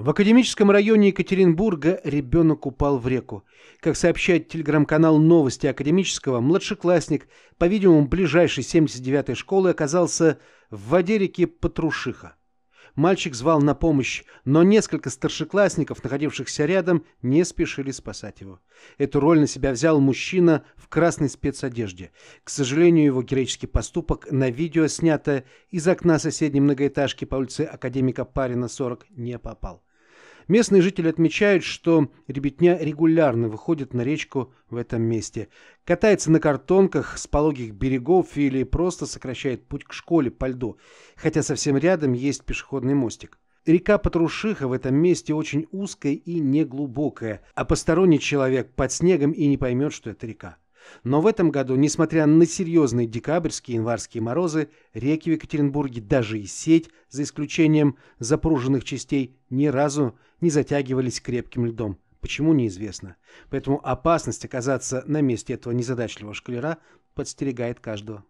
В академическом районе Екатеринбурга ребенок упал в реку. Как сообщает телеграм-канал «Новости академического», младшеклассник, по-видимому, ближайшей 79-й школы оказался в воде реки Патрушиха. Мальчик звал на помощь, но несколько старшеклассников, находившихся рядом, не спешили спасать его. Эту роль на себя взял мужчина в красной спецодежде. К сожалению, его героический поступок на видео, снятое из окна соседней многоэтажки по улице Академика Парина, 40, не попал. Местные жители отмечают, что ребятня регулярно выходит на речку в этом месте, катается на картонках с пологих берегов или просто сокращает путь к школе по льду, хотя совсем рядом есть пешеходный мостик. Река Патрушиха в этом месте очень узкая и неглубокая, а посторонний человек под снегом и не поймет, что это река. Но в этом году, несмотря на серьезные декабрьские и январские морозы, реки в Екатеринбурге, даже и сеть, за исключением запруженных частей, ни разу не затягивались крепким льдом. Почему, неизвестно. Поэтому опасность оказаться на месте этого незадачливого шкалера подстерегает каждого.